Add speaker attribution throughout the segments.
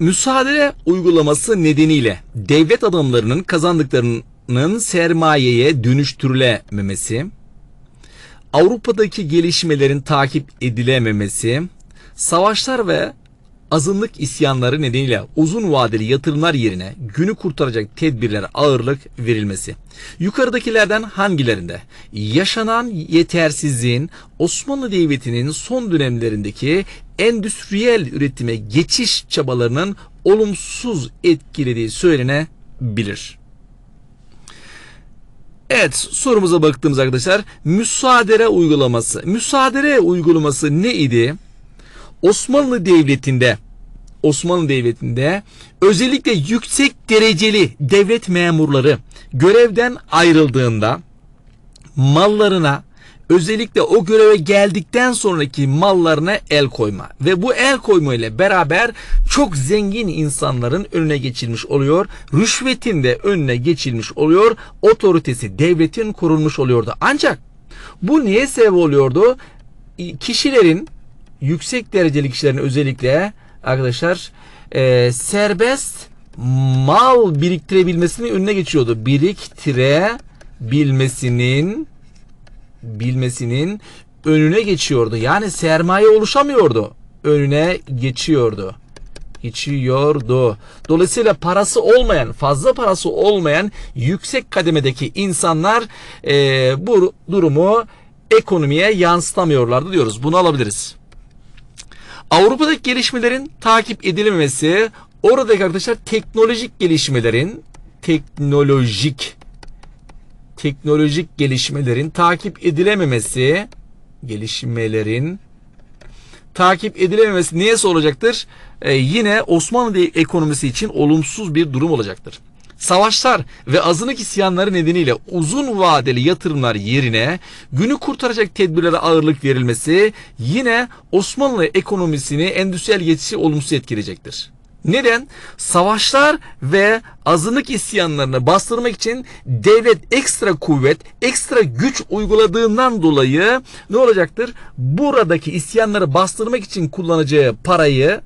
Speaker 1: Müsaade uygulaması nedeniyle devlet adamlarının kazandıklarının sermayeye dönüştürülememesi, Avrupa'daki gelişmelerin takip edilememesi, savaşlar ve azınlık isyanları nedeniyle uzun vadeli yatırımlar yerine günü kurtaracak tedbirlere ağırlık verilmesi. Yukarıdakilerden hangilerinde yaşanan yetersizliğin Osmanlı Devleti'nin son dönemlerindeki endüstriyel üretime geçiş çabalarının olumsuz etkilediği söylenebilir. Evet sorumuza baktığımız arkadaşlar müsaadere uygulaması. Müsaadere uygulaması ne idi? Osmanlı Devleti'nde Osmanlı Devleti'nde özellikle yüksek dereceli devlet memurları görevden ayrıldığında mallarına, özellikle o göreve geldikten sonraki mallarına el koyma ve bu el koyma ile beraber çok zengin insanların önüne geçilmiş oluyor. Rüşvetin de önüne geçilmiş oluyor. Otoritesi devletin kurulmuş oluyordu. Ancak bu niye sebep oluyordu? Kişilerin yüksek dereceli kişilerin özellikle arkadaşlar e, serbest mal biriktirebilmesinin önüne geçiyordu. Biriktirebilmesinin bilmesinin önüne geçiyordu. Yani sermaye oluşamıyordu. Önüne geçiyordu geçiyordu. Dolayısıyla parası olmayan, fazla parası olmayan yüksek kademedeki insanlar e, bu durumu ekonomiye yansıtamıyorlardı diyoruz. Bunu alabiliriz. Avrupa'daki gelişmelerin takip edilmemesi, oradaki arkadaşlar teknolojik gelişmelerin teknolojik teknolojik gelişmelerin takip edilememesi gelişmelerin takip edilememesi niye olacaktır? Ee, yine Osmanlı ekonomisi için olumsuz bir durum olacaktır. Savaşlar ve azınlık isyanları nedeniyle uzun vadeli yatırımlar yerine günü kurtaracak tedbirlere ağırlık verilmesi yine Osmanlı ekonomisini endüstriyel geçişi olumsuz etkileyecektir. Neden? Savaşlar ve azınlık isyanlarını bastırmak için devlet ekstra kuvvet, ekstra güç uyguladığından dolayı ne olacaktır? Buradaki isyanları bastırmak için kullanacağı parayı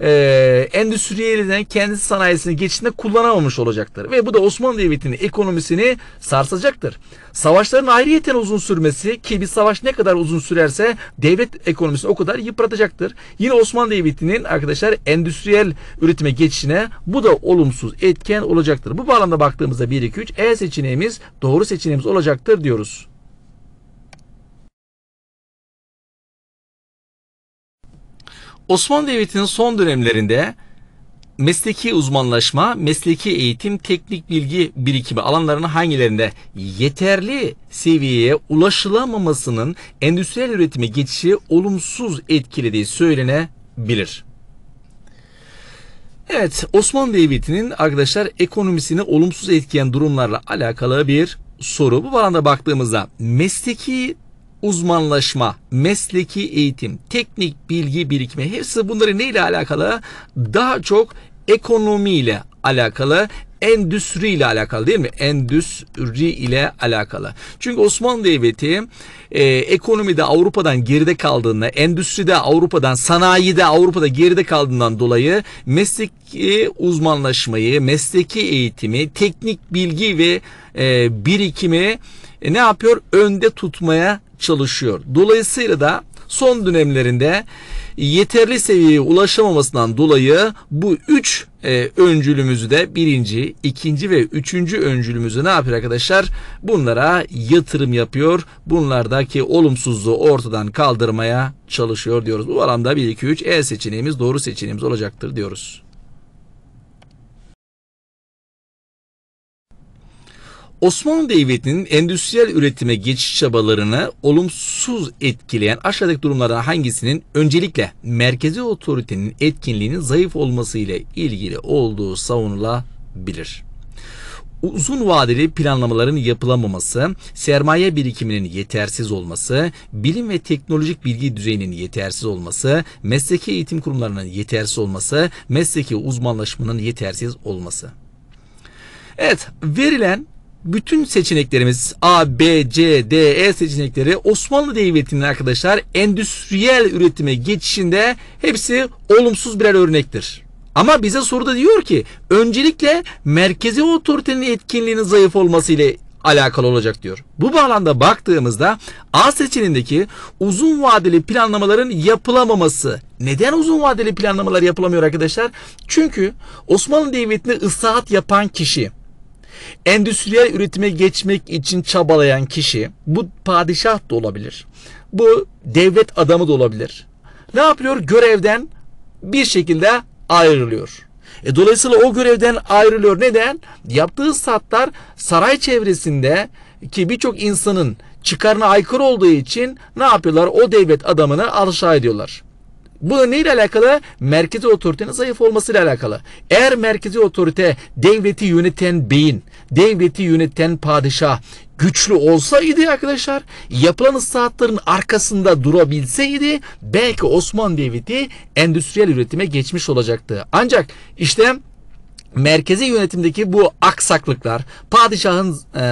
Speaker 1: e, endüstriyeliden kendi sanayisini geçişinde kullanamamış olacaktır. Ve bu da Osmanlı Devleti'nin ekonomisini sarsacaktır. Savaşların ayrıyeten uzun sürmesi ki bir savaş ne kadar uzun sürerse devlet ekonomisini o kadar yıpratacaktır. Yine Osmanlı Devleti'nin arkadaşlar endüstriyel üretime geçişine bu da olumsuz etken olacaktır. Bu bağlamda baktığımızda 1, 2, 3 E seçeneğimiz doğru seçeneğimiz olacaktır diyoruz. Osmanlı Devleti'nin son dönemlerinde mesleki uzmanlaşma, mesleki eğitim, teknik bilgi birikimi alanlarının hangilerinde yeterli seviyeye ulaşılamamasının endüstriyel üretime geçişi olumsuz etkilediği söylenebilir. Evet, Osmanlı Devleti'nin arkadaşlar ekonomisini olumsuz etkileyen durumlarla alakalı bir soru. Bu alanda baktığımızda mesleki uzmanlaşma, mesleki eğitim, teknik bilgi birikimi hepsi bunları neyle alakalı? Daha çok ekonomiyle alakalı, endüstri ile alakalı değil mi? Endüstri ile alakalı. Çünkü Osmanlı Devleti e, ekonomide Avrupa'dan geride kaldığında, endüstride Avrupa'dan, sanayide Avrupa'da geride kaldığından dolayı mesleki uzmanlaşmayı, mesleki eğitimi, teknik bilgi ve e, birikimi e, ne yapıyor? Önde tutmaya çalışıyor. Dolayısıyla da son dönemlerinde yeterli seviyeye ulaşamamasından dolayı bu üç e, öncülümüzü de birinci, ikinci ve üçüncü öncülümüzü ne yapıyor arkadaşlar? Bunlara yatırım yapıyor. Bunlardaki olumsuzluğu ortadan kaldırmaya çalışıyor diyoruz. Bu alanda 1, 2, 3 E seçeneğimiz doğru seçeneğimiz olacaktır diyoruz. Osmanlı Devleti'nin endüstriyel üretime geçiş çabalarını olumsuz etkileyen aşağıdaki durumlardan hangisinin öncelikle merkezi otoritenin etkinliğinin zayıf olması ile ilgili olduğu savunulabilir? uzun vadeli planlamaların yapılamaması, sermaye birikiminin yetersiz olması, bilim ve teknolojik bilgi düzeyinin yetersiz olması, mesleki eğitim kurumlarının yetersiz olması, mesleki uzmanlaşmanın yetersiz olması. Evet, verilen bütün seçeneklerimiz A, B, C, D, E seçenekleri Osmanlı Devleti'nin arkadaşlar endüstriyel üretime geçişinde hepsi olumsuz birer örnektir. Ama bize soruda diyor ki öncelikle merkezi otoritenin etkinliğinin zayıf olması ile alakalı olacak diyor. Bu bağlamda baktığımızda A seçenindeki uzun vadeli planlamaların yapılamaması. Neden uzun vadeli planlamalar yapılamıyor arkadaşlar? Çünkü Osmanlı Devleti'nde ıslahat yapan kişi Endüstriyel üretime geçmek için çabalayan kişi bu padişah da olabilir. Bu devlet adamı da olabilir. Ne yapıyor? Görevden bir şekilde ayrılıyor. E dolayısıyla o görevden ayrılıyor. Neden? Yaptığı satlar saray çevresinde ki birçok insanın çıkarına aykırı olduğu için ne yapıyorlar? O devlet adamını aşağı ediyorlar. Bu neyle alakalı? Merkezi otoritenin zayıf olmasıyla alakalı. Eğer merkezi otorite devleti yöneten beyin, devleti yöneten padişah güçlü olsaydı arkadaşlar yapılan ıslahatların arkasında durabilseydi belki Osmanlı Devleti endüstriyel üretime geçmiş olacaktı. Ancak işte merkezi yönetimdeki bu aksaklıklar, padişahın e,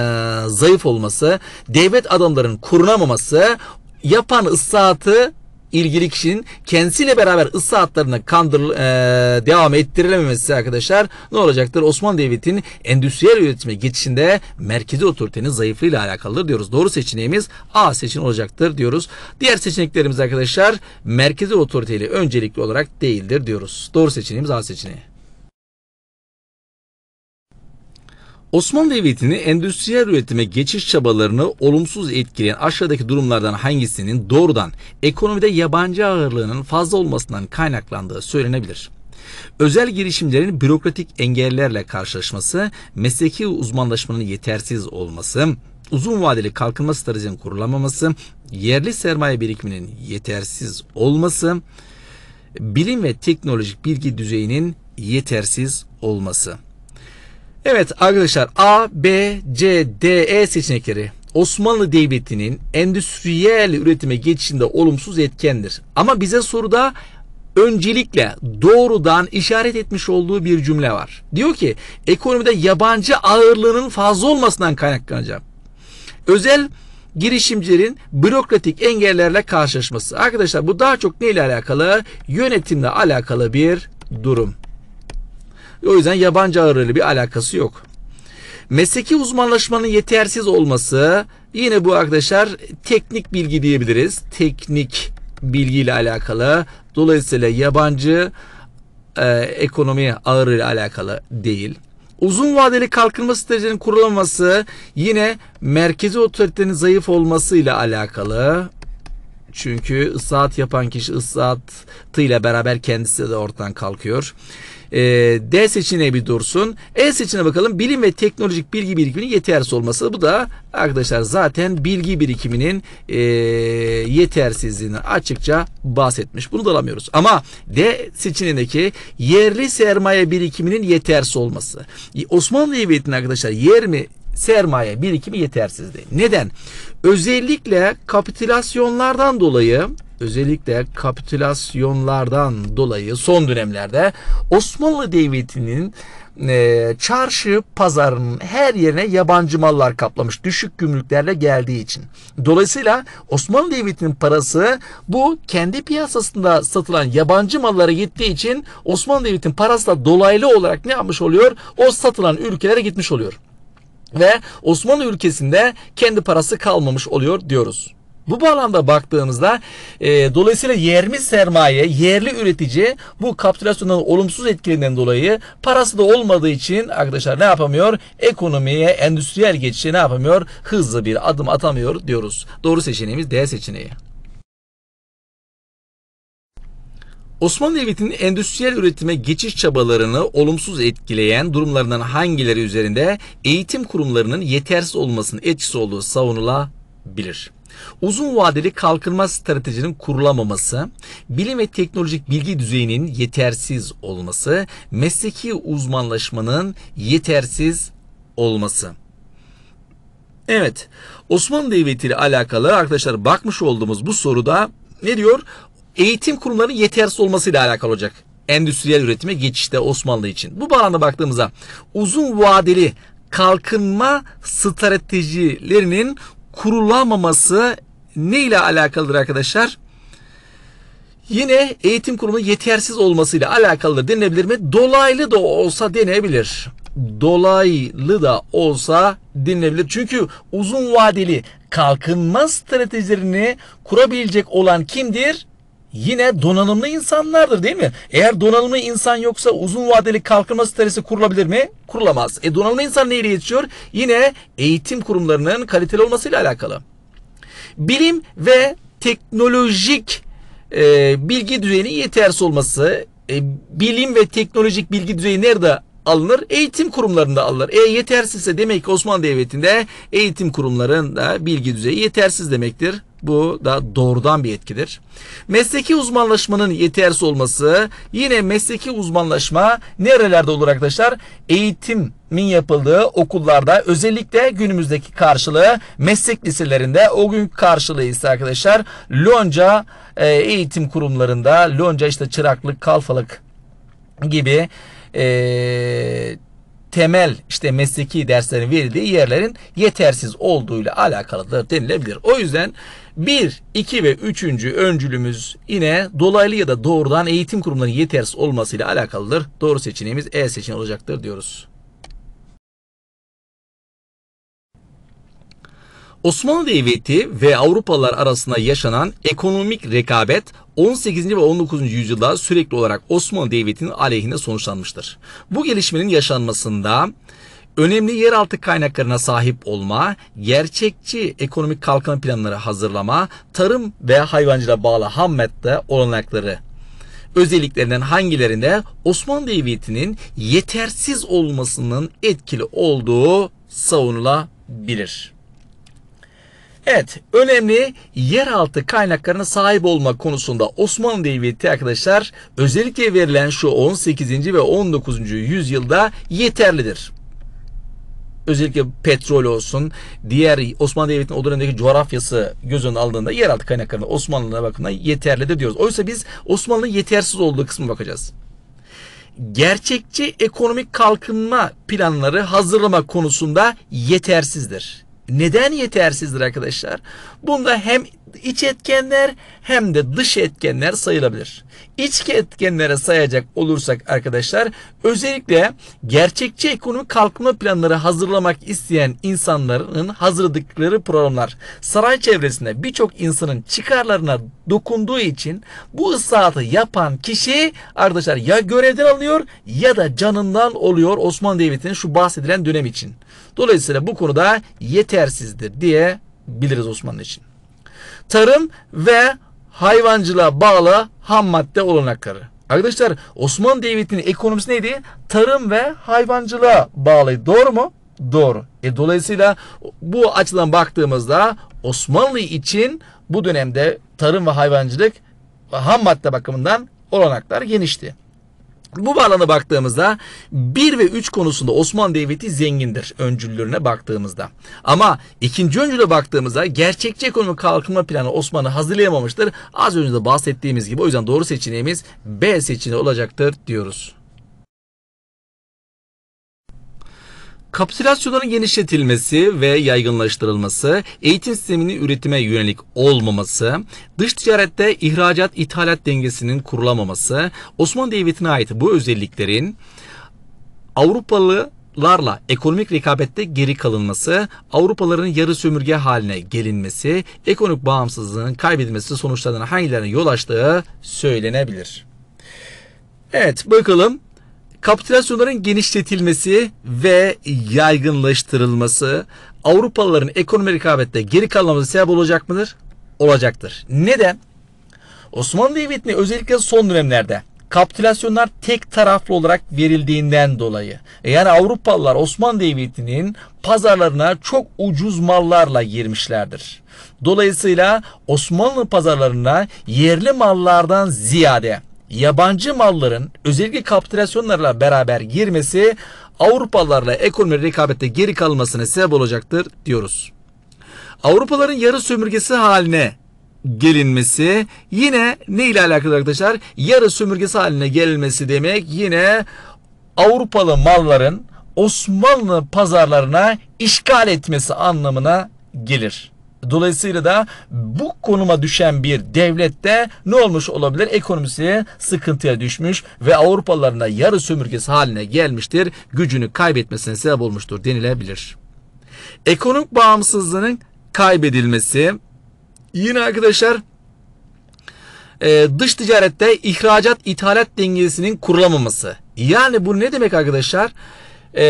Speaker 1: zayıf olması, devlet adamlarının korunamaması yapan ıslahatı ilgili kişinin kendisiyle beraber ısı hatlarını kandır, e, devam ettirilememesi arkadaşlar ne olacaktır? Osmanlı Devleti'nin endüstriyel üretime geçişinde merkezi otoritenin zayıflığıyla alakalıdır diyoruz. Doğru seçeneğimiz A seçeneği olacaktır diyoruz. Diğer seçeneklerimiz arkadaşlar merkezi otoriteyle öncelikli olarak değildir diyoruz. Doğru seçeneğimiz A seçeneği. Osmanlı Devleti'nin endüstriyel üretime geçiş çabalarını olumsuz etkileyen aşağıdaki durumlardan hangisinin doğrudan ekonomide yabancı ağırlığının fazla olmasından kaynaklandığı söylenebilir. Özel girişimlerin bürokratik engellerle karşılaşması, mesleki uzmanlaşmanın yetersiz olması, uzun vadeli kalkınma stratejinin kurulamaması, yerli sermaye birikiminin yetersiz olması, bilim ve teknolojik bilgi düzeyinin yetersiz olması. Evet arkadaşlar A, B, C, D, E seçenekleri Osmanlı Devleti'nin endüstriyel üretime geçişinde olumsuz etkendir. Ama bize soruda öncelikle doğrudan işaret etmiş olduğu bir cümle var. Diyor ki ekonomide yabancı ağırlığının fazla olmasından kaynaklanacak. Özel girişimcilerin bürokratik engellerle karşılaşması. Arkadaşlar bu daha çok neyle alakalı? Yönetimle alakalı bir durum. O yüzden yabancı ağırlığıyla bir alakası yok. Mesleki uzmanlaşmanın yetersiz olması yine bu arkadaşlar teknik bilgi diyebiliriz. Teknik bilgiyle alakalı. Dolayısıyla yabancı e, ekonomi ağırlığıyla alakalı değil. Uzun vadeli kalkınma stratejinin kurulamaması yine merkezi otoritenin zayıf olmasıyla alakalı. Çünkü ıslahat yapan kişi ıslahatıyla beraber kendisi de ortadan kalkıyor. E, D seçeneği bir dursun. E seçeneğine bakalım. Bilim ve teknolojik bilgi birikiminin yetersiz olması. Bu da arkadaşlar zaten bilgi birikiminin e, yetersizliğini açıkça bahsetmiş. Bunu da alamıyoruz. Ama D seçeneğindeki yerli sermaye birikiminin yetersiz olması. E, Osmanlı Devleti'nin arkadaşlar yer mi sermaye birikimi yetersizdi. Neden? Özellikle kapitülasyonlardan dolayı özellikle kapitülasyonlardan dolayı son dönemlerde Osmanlı Devleti'nin e, çarşı pazarının her yerine yabancı mallar kaplamış düşük gümrüklerle geldiği için. Dolayısıyla Osmanlı Devleti'nin parası bu kendi piyasasında satılan yabancı mallara gittiği için Osmanlı Devleti'nin parası da dolaylı olarak ne yapmış oluyor? O satılan ülkelere gitmiş oluyor. Ve Osmanlı ülkesinde kendi parası kalmamış oluyor diyoruz. Bu bağlamda baktığımızda e, dolayısıyla yerli sermaye, yerli üretici bu kapitülasyonun olumsuz etkilerinden dolayı parası da olmadığı için arkadaşlar ne yapamıyor? Ekonomiye, endüstriyel geçişe ne yapamıyor? Hızlı bir adım atamıyor diyoruz. Doğru seçeneğimiz D seçeneği. Osmanlı Devleti'nin endüstriyel üretime geçiş çabalarını olumsuz etkileyen durumlarından hangileri üzerinde eğitim kurumlarının yetersiz olmasının etkisi olduğu savunulabilir? Uzun vadeli kalkınma stratejinin kurulamaması, bilim ve teknolojik bilgi düzeyinin yetersiz olması, mesleki uzmanlaşmanın yetersiz olması. Evet, Osmanlı Devleti ile alakalı arkadaşlar bakmış olduğumuz bu soruda ne diyor? Eğitim kurumlarının yetersiz olması ile alakalı olacak endüstriyel üretime geçişte Osmanlı için. Bu bağlamda baktığımızda uzun vadeli kalkınma stratejilerinin kurulamaması ne ile alakalıdır arkadaşlar? Yine eğitim kurumu yetersiz olmasıyla alakalıdır denilebilir mi? Dolaylı da olsa denebilir. Dolaylı da olsa denilebilir. Çünkü uzun vadeli kalkınma stratejilerini kurabilecek olan kimdir? yine donanımlı insanlardır değil mi? Eğer donanımlı insan yoksa uzun vadeli kalkınma stratejisi kurulabilir mi? Kurulamaz. E donanımlı insan neyle yetişiyor? Yine eğitim kurumlarının kaliteli olmasıyla alakalı. Bilim ve teknolojik e, bilgi düzeyinin yetersiz olması, e, bilim ve teknolojik bilgi düzeyi nerede alınır? Eğitim kurumlarında alınır. E yetersizse demek ki Osmanlı Devleti'nde eğitim kurumlarında bilgi düzeyi yetersiz demektir. Bu da doğrudan bir etkidir. Mesleki uzmanlaşmanın yetersiz olması yine mesleki uzmanlaşma nerelerde olur arkadaşlar? Eğitimin yapıldığı okullarda özellikle günümüzdeki karşılığı meslek liselerinde o gün karşılığı ise arkadaşlar lonca e, eğitim kurumlarında lonca işte çıraklık kalfalık gibi eee temel işte mesleki derslerin verildiği yerlerin yetersiz olduğuyla alakalıdır denilebilir. O yüzden 1, 2 ve 3. öncülümüz yine dolaylı ya da doğrudan eğitim kurumlarının yetersiz olmasıyla alakalıdır. Doğru seçeneğimiz E seçeneği olacaktır diyoruz. Osmanlı Devleti ve Avrupalılar arasında yaşanan ekonomik rekabet 18. ve 19. yüzyılda sürekli olarak Osmanlı Devleti'nin aleyhine sonuçlanmıştır. Bu gelişmenin yaşanmasında Önemli yeraltı kaynaklarına sahip olma, gerçekçi ekonomik kalkınma planları hazırlama, tarım ve hayvancılığa bağlı hammette olanakları özelliklerinden hangilerinde Osmanlı Devleti'nin yetersiz olmasının etkili olduğu savunulabilir. Evet, önemli yeraltı kaynaklarına sahip olma konusunda Osmanlı Devleti arkadaşlar özellikle verilen şu 18. ve 19. yüzyılda yeterlidir özellikle petrol olsun, diğer Osmanlı Devleti'nin o dönemdeki coğrafyası göz önüne aldığında yeraltı kaynaklarına Osmanlı'na bakımından yeterli de diyoruz. Oysa biz Osmanlı'nın yetersiz olduğu kısmı bakacağız. Gerçekçi ekonomik kalkınma planları hazırlama konusunda yetersizdir. Neden yetersizdir arkadaşlar? Bunda hem iç etkenler hem de dış etkenler sayılabilir. İç etkenlere sayacak olursak arkadaşlar özellikle gerçekçi ekonomik kalkınma planları hazırlamak isteyen insanların hazırladıkları programlar saray çevresinde birçok insanın çıkarlarına dokunduğu için bu ıslahatı yapan kişi arkadaşlar ya görevden alıyor ya da canından oluyor Osmanlı Devleti'nin şu bahsedilen dönem için. Dolayısıyla bu konuda yetersizdir diye biliriz Osmanlı için. Tarım ve hayvancılığa bağlı ham madde olanakları. Arkadaşlar Osmanlı Devleti'nin ekonomisi neydi? Tarım ve hayvancılığa bağlıydı. Doğru mu? Doğru. E, dolayısıyla bu açıdan baktığımızda Osmanlı için bu dönemde tarım ve hayvancılık ham madde bakımından olanaklar genişti. Bu bağlamda baktığımızda 1 ve 3 konusunda Osmanlı Devleti zengindir öncüllerine baktığımızda. Ama ikinci öncüle baktığımızda gerçekçi ekonomi kalkınma planı Osmanlı hazırlayamamıştır. Az önce de bahsettiğimiz gibi o yüzden doğru seçeneğimiz B seçeneği olacaktır diyoruz. Kapsülasyonların genişletilmesi ve yaygınlaştırılması, eğitim sisteminin üretime yönelik olmaması, dış ticarette ihracat-ithalat dengesinin kurulamaması, Osmanlı Devleti'ne ait bu özelliklerin Avrupalılarla ekonomik rekabette geri kalınması, Avrupaların yarı sömürge haline gelinmesi, ekonomik bağımsızlığın kaybedilmesi sonuçlarına hangilerine yol açtığı söylenebilir. Evet bakalım kapitülasyonların genişletilmesi ve yaygınlaştırılması Avrupalıların ekonomi rekabette geri kalmamıza sebep olacak mıdır? Olacaktır. Neden? Osmanlı Devleti'ne özellikle son dönemlerde kapitülasyonlar tek taraflı olarak verildiğinden dolayı. E, yani Avrupalılar Osmanlı Devleti'nin pazarlarına çok ucuz mallarla girmişlerdir. Dolayısıyla Osmanlı pazarlarına yerli mallardan ziyade yabancı malların özellikle kapitülasyonlarla beraber girmesi Avrupalılarla ekonomi rekabette geri kalmasına sebep olacaktır diyoruz. Avrupaların yarı sömürgesi haline gelinmesi yine ne ile alakalı arkadaşlar? Yarı sömürgesi haline gelinmesi demek yine Avrupalı malların Osmanlı pazarlarına işgal etmesi anlamına gelir. Dolayısıyla da bu konuma düşen bir devlette ne olmuş olabilir? Ekonomisi sıkıntıya düşmüş ve Avrupalıların da yarı sömürgesi haline gelmiştir. Gücünü kaybetmesine sebep olmuştur denilebilir. Ekonomik bağımsızlığının kaybedilmesi yine arkadaşlar e, dış ticarette ihracat ithalat dengesinin kurulamaması. Yani bu ne demek arkadaşlar? E,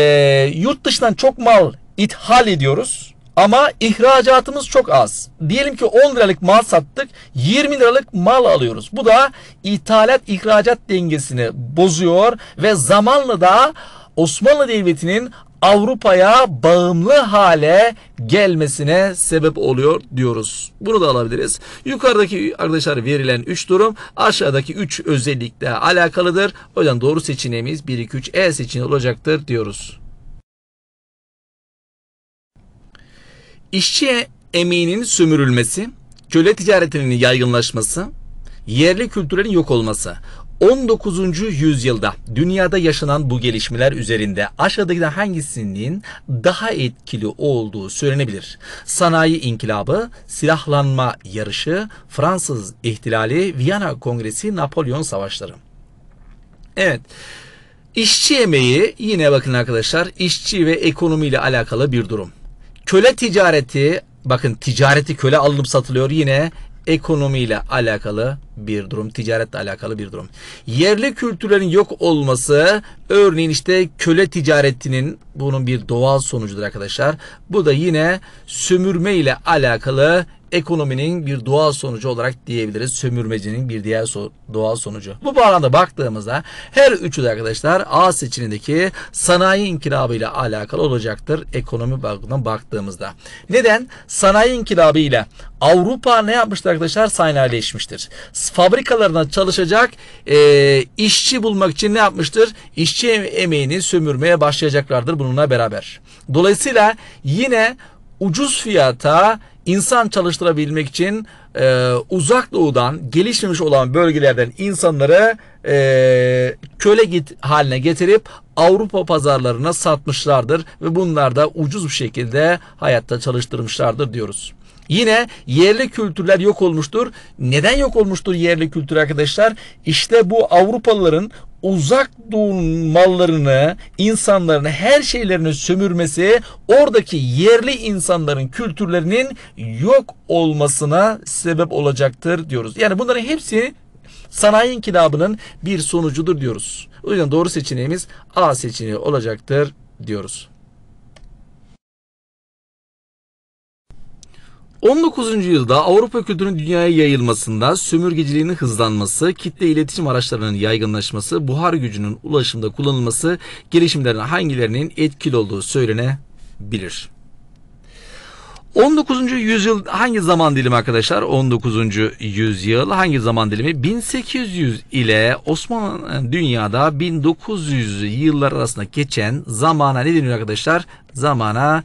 Speaker 1: yurt dışından çok mal ithal ediyoruz ama ihracatımız çok az. Diyelim ki 10 liralık mal sattık, 20 liralık mal alıyoruz. Bu da ithalat ihracat dengesini bozuyor ve zamanla da Osmanlı Devleti'nin Avrupa'ya bağımlı hale gelmesine sebep oluyor diyoruz. Bunu da alabiliriz. Yukarıdaki arkadaşlar verilen 3 durum aşağıdaki 3 özellikle alakalıdır. O yüzden doğru seçeneğimiz 1, 2, 3 E seçeneği olacaktır diyoruz. İşçi emeğinin sömürülmesi, köle ticaretinin yaygınlaşması, yerli kültürlerin yok olması. 19. yüzyılda dünyada yaşanan bu gelişmeler üzerinde aşağıdakilerden hangisinin daha etkili olduğu söylenebilir? Sanayi inkılabı, silahlanma yarışı, Fransız ihtilali, Viyana Kongresi, Napolyon savaşları. Evet. işçi emeği yine bakın arkadaşlar işçi ve ekonomiyle alakalı bir durum. Köle ticareti, bakın ticareti köle alınıp satılıyor yine ekonomiyle alakalı bir durum, ticaretle alakalı bir durum. Yerli kültürlerin yok olması, örneğin işte köle ticaretinin bunun bir doğal sonucudur arkadaşlar. Bu da yine sömürme ile alakalı ekonominin bir doğal sonucu olarak diyebiliriz. Sömürmecinin bir diğer so doğal sonucu. Bu bağlamda baktığımızda her üçü de arkadaşlar A seçimindeki sanayi inkılabı ile alakalı olacaktır. Ekonomi bakımından baktığımızda. Neden? Sanayi inkılabı ile Avrupa ne yapmıştır arkadaşlar? Sanayileşmiştir. Fabrikalarına çalışacak e, işçi bulmak için ne yapmıştır? İşçi emeğini sömürmeye başlayacaklardır bununla beraber. Dolayısıyla yine ucuz fiyata insan çalıştırabilmek için e, uzak doğudan gelişmemiş olan bölgelerden insanları e, köle git haline getirip Avrupa pazarlarına satmışlardır ve bunlar da ucuz bir şekilde hayatta çalıştırmışlardır diyoruz. Yine yerli kültürler yok olmuştur. Neden yok olmuştur yerli kültür arkadaşlar? İşte bu Avrupalıların uzak doğunun mallarını, insanların her şeylerini sömürmesi oradaki yerli insanların kültürlerinin yok olmasına sebep olacaktır diyoruz. Yani bunların hepsi sanayi inkılabının bir sonucudur diyoruz. O yüzden doğru seçeneğimiz A seçeneği olacaktır diyoruz. 19. yüzyılda Avrupa kültürünün dünyaya yayılmasında sömürgeciliğinin hızlanması, kitle iletişim araçlarının yaygınlaşması, buhar gücünün ulaşımda kullanılması gelişimlerin hangilerinin etkili olduğu söylenebilir. 19. yüzyıl hangi zaman dilimi arkadaşlar? 19. yüzyıl hangi zaman dilimi? 1800 ile Osmanlı dünyada 1900 yıllar arasında geçen zamana ne deniyor arkadaşlar? Zamana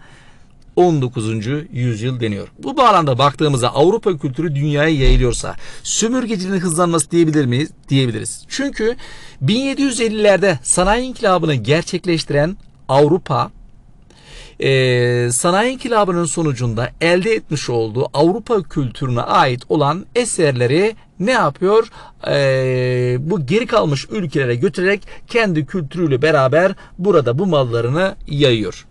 Speaker 1: 19. yüzyıl deniyor. Bu bağlamda baktığımızda Avrupa kültürü dünyaya yayılıyorsa sömürgeciliğin hızlanması diyebilir miyiz? Diyebiliriz. Çünkü 1750'lerde sanayi inkılabını gerçekleştiren Avrupa e, sanayi inkılabının sonucunda elde etmiş olduğu Avrupa kültürüne ait olan eserleri ne yapıyor? E, bu geri kalmış ülkelere götürerek kendi kültürüyle beraber burada bu mallarını yayıyor.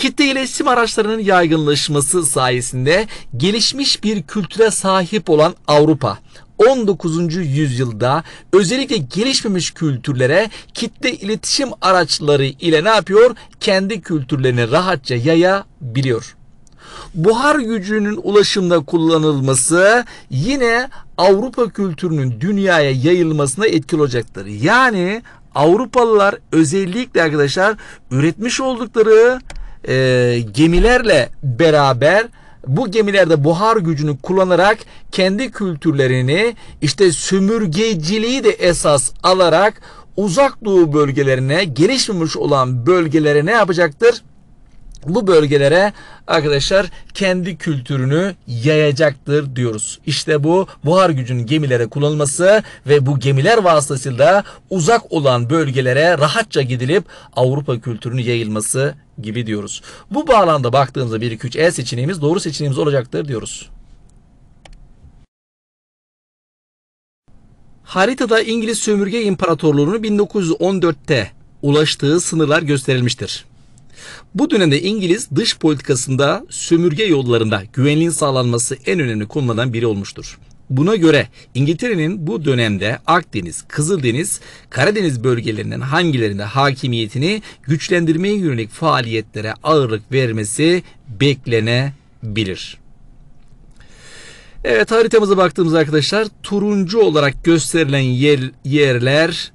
Speaker 1: Kitle iletişim araçlarının yaygınlaşması sayesinde gelişmiş bir kültüre sahip olan Avrupa 19. yüzyılda özellikle gelişmemiş kültürlere kitle iletişim araçları ile ne yapıyor? Kendi kültürlerini rahatça yayabiliyor. Buhar gücünün ulaşımda kullanılması yine Avrupa kültürünün dünyaya yayılmasına etkili olacaktır. Yani Avrupalılar özellikle arkadaşlar üretmiş oldukları e, gemilerle beraber bu gemilerde buhar gücünü kullanarak kendi kültürlerini işte sömürgeciliği de esas alarak uzak doğu bölgelerine gelişmemiş olan bölgelere ne yapacaktır? bu bölgelere arkadaşlar kendi kültürünü yayacaktır diyoruz. İşte bu buhar gücünün gemilere kullanılması ve bu gemiler vasıtasıyla uzak olan bölgelere rahatça gidilip Avrupa kültürünü yayılması gibi diyoruz. Bu bağlamda baktığımızda 1 2 3 E seçeneğimiz doğru seçeneğimiz olacaktır diyoruz. Haritada İngiliz Sömürge İmparatorluğu'nun 1914'te ulaştığı sınırlar gösterilmiştir. Bu dönemde İngiliz dış politikasında sömürge yollarında güvenliğin sağlanması en önemli konulardan biri olmuştur. Buna göre İngiltere'nin bu dönemde Akdeniz, Kızıldeniz, Karadeniz bölgelerinden hangilerinde hakimiyetini güçlendirmeye yönelik faaliyetlere ağırlık vermesi beklenebilir. Evet haritamıza baktığımız arkadaşlar turuncu olarak gösterilen yer, yerler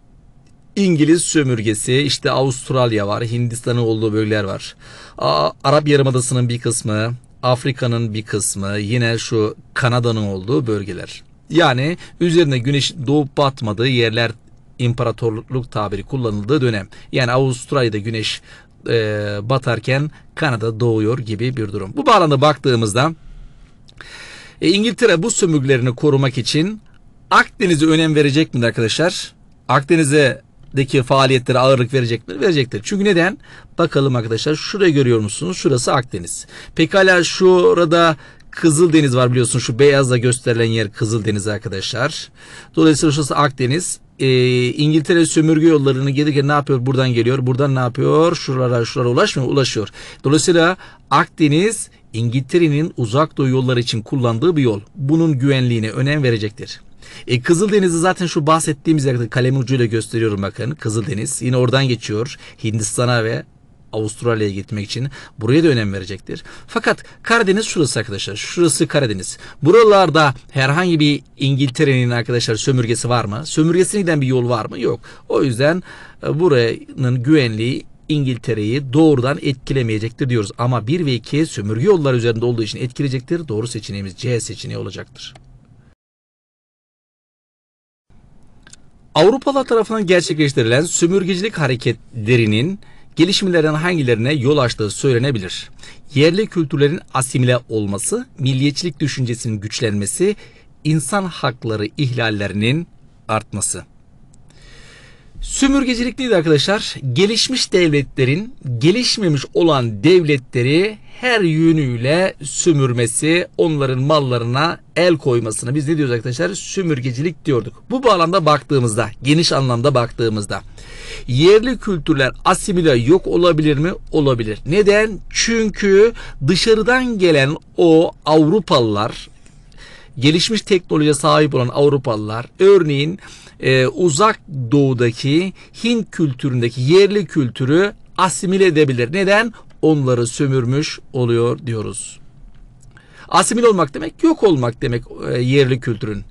Speaker 1: İngiliz sömürgesi, işte Avustralya var, Hindistan'ın olduğu bölgeler var. A Arap Yarımadası'nın bir kısmı, Afrika'nın bir kısmı, yine şu Kanada'nın olduğu bölgeler. Yani üzerinde güneş doğup batmadığı yerler imparatorluk tabiri kullanıldığı dönem. Yani Avustralya'da güneş e, batarken Kanada doğuyor gibi bir durum. Bu bağlamda baktığımızda e, İngiltere bu sömürgelerini korumak için Akdeniz'e önem verecek mi arkadaşlar? Akdeniz'e deki faaliyetlere ağırlık verecekler, verecekler. Çünkü neden? Bakalım arkadaşlar şurayı görüyor musunuz? Şurası Akdeniz. Pekala şurada Kızıl Deniz var biliyorsun şu beyazla gösterilen yer Kızıl Deniz arkadaşlar. Dolayısıyla şurası Akdeniz. E, İngiltere sömürge yollarını gelirken ne yapıyor? Buradan geliyor. Buradan ne yapıyor? Şuralara şuralara ulaşmıyor. Ulaşıyor. Dolayısıyla Akdeniz İngiltere'nin uzak doğu yolları için kullandığı bir yol. Bunun güvenliğine önem verecektir. E, Kızıldeniz'i zaten şu bahsettiğimiz yerde kalem ucuyla gösteriyorum bakın. Kızıldeniz yine oradan geçiyor Hindistan'a ve Avustralya'ya gitmek için buraya da önem verecektir. Fakat Karadeniz şurası arkadaşlar. Şurası Karadeniz. Buralarda herhangi bir İngiltere'nin arkadaşlar sömürgesi var mı? Sömürgesine giden bir yol var mı? Yok. O yüzden e, buranın güvenliği İngiltere'yi doğrudan etkilemeyecektir diyoruz. Ama 1 ve 2 sömürge yolları üzerinde olduğu için etkileyecektir. Doğru seçeneğimiz C seçeneği olacaktır. Avrupalılar tarafından gerçekleştirilen sömürgecilik hareketlerinin gelişmelerden hangilerine yol açtığı söylenebilir. Yerli kültürlerin asimile olması, milliyetçilik düşüncesinin güçlenmesi, insan hakları ihlallerinin artması. Sömürgecilikliydi arkadaşlar. Gelişmiş devletlerin gelişmemiş olan devletleri her yönüyle sömürmesi, onların mallarına el koymasını biz ne diyoruz arkadaşlar? Sömürgecilik diyorduk. Bu bağlamda baktığımızda, geniş anlamda baktığımızda yerli kültürler asimile yok olabilir mi? Olabilir. Neden? Çünkü dışarıdan gelen o Avrupalılar, gelişmiş teknolojiye sahip olan Avrupalılar, örneğin e, uzak doğudaki Hint kültüründeki yerli kültürü asimile edebilir. Neden? Onları sömürmüş oluyor diyoruz. Asimile olmak demek yok olmak demek e, yerli kültürün.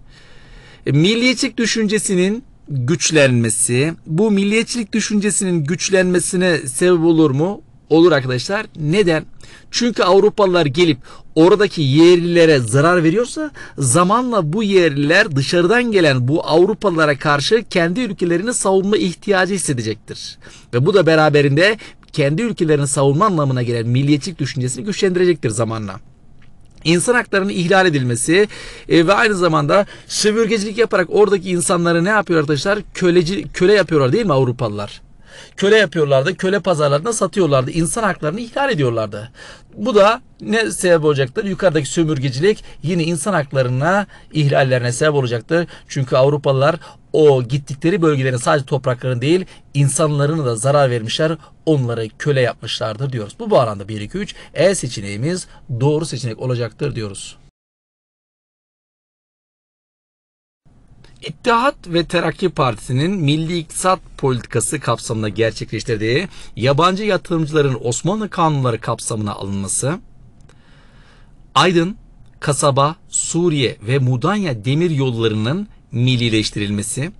Speaker 1: E, milliyetçilik düşüncesinin güçlenmesi, bu milliyetçilik düşüncesinin güçlenmesine sebep olur mu? olur arkadaşlar. Neden? Çünkü Avrupalılar gelip oradaki yerlilere zarar veriyorsa zamanla bu yerliler dışarıdan gelen bu Avrupalılara karşı kendi ülkelerini savunma ihtiyacı hissedecektir. Ve bu da beraberinde kendi ülkelerini savunma anlamına gelen milliyetçilik düşüncesini güçlendirecektir zamanla İnsan haklarının ihlal edilmesi e, ve aynı zamanda sömürgecilik yaparak oradaki insanları ne yapıyor arkadaşlar? Köleci, köle yapıyorlar değil mi Avrupalılar? Köle yapıyorlardı. Köle pazarlarında satıyorlardı. İnsan haklarını ihlal ediyorlardı. Bu da ne sebep olacaktır? Yukarıdaki sömürgecilik yine insan haklarına ihlallerine sebep olacaktır. Çünkü Avrupalılar o gittikleri bölgelerin sadece topraklarını değil insanlarını da zarar vermişler. Onları köle yapmışlardır diyoruz. Bu bağlamda 1, 2, 3 E seçeneğimiz doğru seçenek olacaktır diyoruz. İttihat ve Terakki Partisi'nin milli iktisat politikası kapsamında gerçekleştirdiği yabancı yatırımcıların Osmanlı kanunları kapsamına alınması, Aydın, Kasaba, Suriye ve Mudanya demir yollarının millileştirilmesi,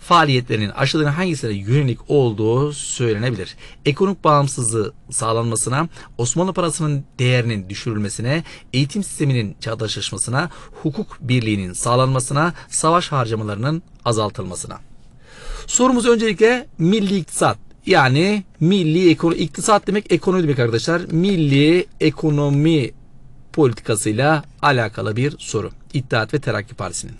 Speaker 1: faaliyetlerinin aşıların hangisine yönelik olduğu söylenebilir. Ekonomik bağımsızlığı sağlanmasına, Osmanlı parasının değerinin düşürülmesine, eğitim sisteminin çağdaşlaşmasına, hukuk birliğinin sağlanmasına, savaş harcamalarının azaltılmasına. Sorumuz öncelikle milli iktisat yani milli ekonomi iktisat demek ekonomi demek arkadaşlar. Milli ekonomi politikasıyla alakalı bir soru. İttihat ve Terakki Partisi'nin.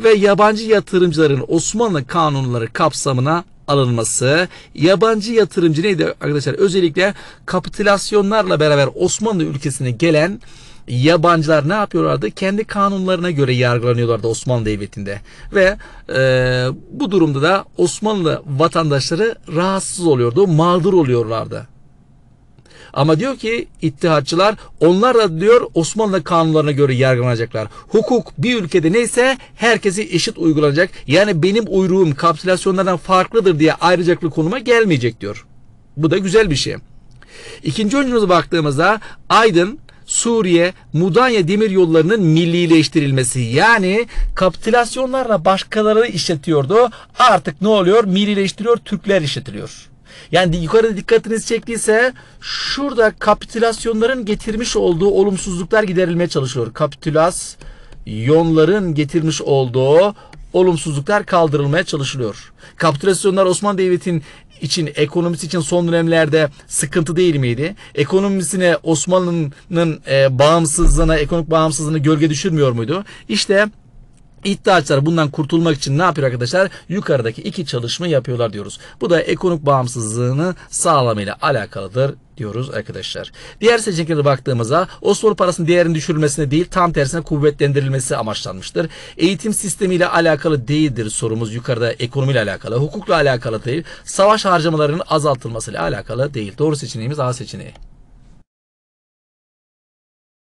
Speaker 1: Ve yabancı yatırımcıların Osmanlı kanunları kapsamına alınması, yabancı yatırımcı neydi arkadaşlar? Özellikle kapitülasyonlarla beraber Osmanlı ülkesine gelen yabancılar ne yapıyorlardı? Kendi kanunlarına göre yargılanıyorlardı Osmanlı Devleti'nde. Ve e, bu durumda da Osmanlı vatandaşları rahatsız oluyordu, mağdur oluyorlardı. Ama diyor ki ittihatçılar onlar da diyor Osmanlı kanunlarına göre yargılanacaklar. Hukuk bir ülkede neyse herkesi eşit uygulanacak. Yani benim uyruğum kapsülasyonlardan farklıdır diye ayrıcaklı konuma gelmeyecek diyor. Bu da güzel bir şey. İkinci öncümüze baktığımızda Aydın Suriye, Mudanya demir yollarının millileştirilmesi. Yani kapitülasyonlarla başkaları işletiyordu. Artık ne oluyor? Millileştiriyor, Türkler işletiliyor. Yani yukarıda dikkatiniz çektiyse şurada kapitülasyonların getirmiş olduğu olumsuzluklar giderilmeye çalışılıyor. Kapitülasyonların getirmiş olduğu olumsuzluklar kaldırılmaya çalışılıyor. Kapitülasyonlar Osmanlı Devleti'nin için ekonomisi için son dönemlerde sıkıntı değil miydi? Ekonomisine Osmanlı'nın e, bağımsızlığına, ekonomik bağımsızlığını gölge düşürmüyor muydu? İşte İddiaçlar bundan kurtulmak için ne yapıyor arkadaşlar? Yukarıdaki iki çalışma yapıyorlar diyoruz. Bu da ekonomik bağımsızlığını sağlamayla alakalıdır diyoruz arkadaşlar. Diğer seçeneklere baktığımızda Osmanlı parasının değerinin düşürülmesine değil tam tersine kuvvetlendirilmesi amaçlanmıştır. Eğitim sistemiyle alakalı değildir sorumuz yukarıda ekonomiyle alakalı, hukukla alakalı değil, savaş harcamalarının azaltılmasıyla alakalı değil. Doğru seçeneğimiz A seçeneği.